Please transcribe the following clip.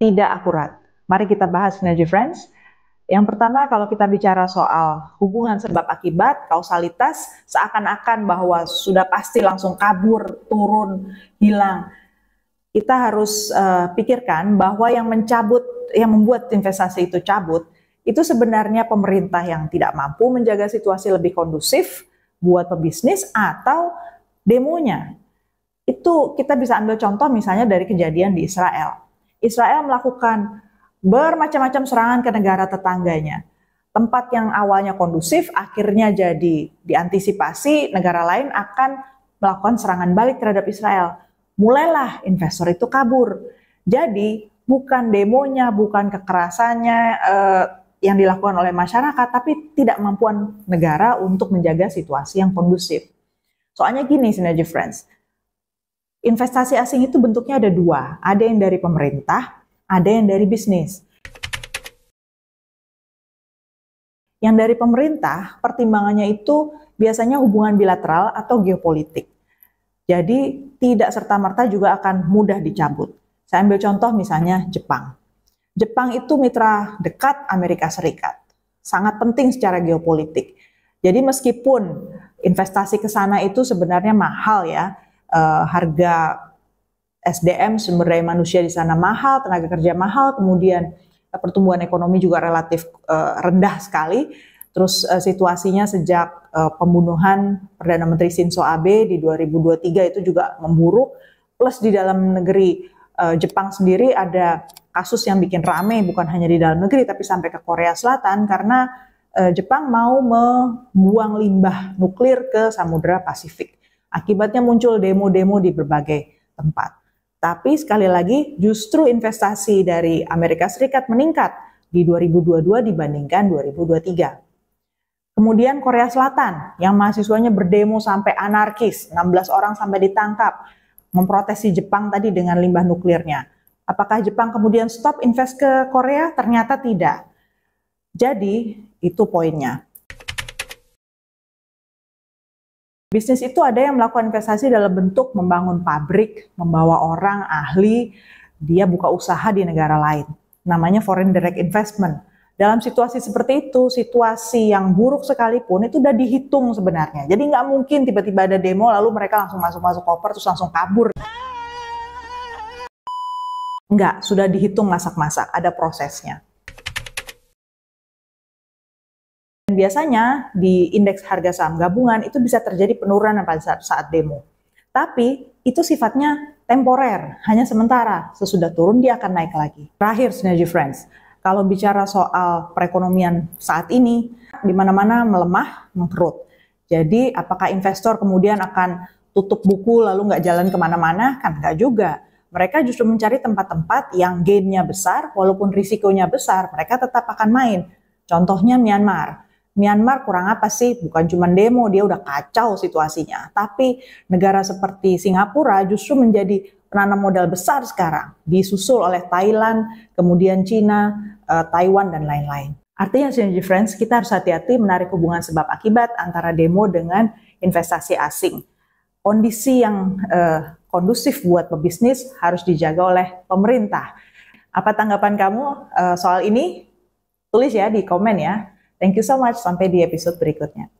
tidak akurat. Mari kita bahas energy friends. Yang pertama kalau kita bicara soal hubungan sebab akibat, kausalitas, seakan-akan bahwa sudah pasti langsung kabur, turun, hilang. Kita harus uh, pikirkan bahwa yang mencabut, yang membuat investasi itu cabut, itu sebenarnya pemerintah yang tidak mampu menjaga situasi lebih kondusif buat pebisnis atau demonya. Itu kita bisa ambil contoh misalnya dari kejadian di Israel Israel melakukan bermacam-macam serangan ke negara tetangganya. Tempat yang awalnya kondusif akhirnya jadi diantisipasi negara lain akan melakukan serangan balik terhadap Israel. Mulailah investor itu kabur. Jadi bukan demonya, bukan kekerasannya eh, yang dilakukan oleh masyarakat, tapi tidak mampuan negara untuk menjaga situasi yang kondusif. Soalnya gini, Synergy Friends, Investasi asing itu bentuknya ada dua, ada yang dari pemerintah, ada yang dari bisnis. Yang dari pemerintah, pertimbangannya itu biasanya hubungan bilateral atau geopolitik. Jadi tidak serta-merta juga akan mudah dicabut. Saya ambil contoh misalnya Jepang. Jepang itu mitra dekat Amerika Serikat. Sangat penting secara geopolitik. Jadi meskipun investasi ke sana itu sebenarnya mahal ya, uh, harga SDM sumber daya manusia di sana mahal, tenaga kerja mahal, kemudian eh, pertumbuhan ekonomi juga relatif uh, rendah sekali. Terus uh, situasinya sejak uh, pembunuhan Perdana Menteri Shinzo Abe di 2023 itu juga memburuk. Plus di dalam negeri uh, Jepang sendiri ada kasus yang bikin rame bukan hanya di dalam negeri tapi sampai ke Korea Selatan karena uh, Jepang mau membuang limbah nuklir ke Samudra Pasifik. Akibatnya muncul demo-demo di berbagai tempat. Tapi sekali lagi justru investasi dari Amerika Serikat meningkat di 2022 dibandingkan 2023. Kemudian Korea Selatan yang mahasiswanya berdemo sampai anarkis, 16 orang sampai ditangkap, memprotesi Jepang tadi dengan limbah nuklirnya. Apakah Jepang kemudian stop invest ke Korea? Ternyata tidak. Jadi itu poinnya. Bisnis itu ada yang melakukan investasi dalam bentuk membangun pabrik, membawa orang ahli, dia buka usaha di negara lain. Namanya foreign direct investment. Dalam situasi seperti itu, situasi yang buruk sekalipun itu udah dihitung sebenarnya. Jadi nggak mungkin tiba-tiba ada demo lalu mereka langsung masuk-masuk koper terus langsung kabur. nggak sudah dihitung masak-masak, ada prosesnya. biasanya di indeks harga saham gabungan itu bisa terjadi penurunan pada saat, saat demo. Tapi itu sifatnya temporer, hanya sementara. Sesudah turun dia akan naik lagi. Terakhir Synergy Friends, kalau bicara soal perekonomian saat ini, di mana-mana melemah, mengkerut. Jadi apakah investor kemudian akan tutup buku lalu nggak jalan kemana-mana? Kan nggak juga. Mereka justru mencari tempat-tempat yang gainnya besar, walaupun risikonya besar, mereka tetap akan main. Contohnya Myanmar. Myanmar kurang apa sih? Bukan cuma demo, dia udah kacau situasinya. Tapi negara seperti Singapura justru menjadi penanam modal besar sekarang, disusul oleh Thailand, kemudian China, eh, Taiwan, dan lain-lain. Artinya, synergy friends, kita harus hati-hati menarik hubungan sebab akibat antara demo dengan investasi asing. Kondisi yang eh, kondusif buat pebisnis harus dijaga oleh pemerintah. Apa tanggapan kamu eh, soal ini? Tulis ya di komen ya. Thank you so much. Sampai di episode berikutnya.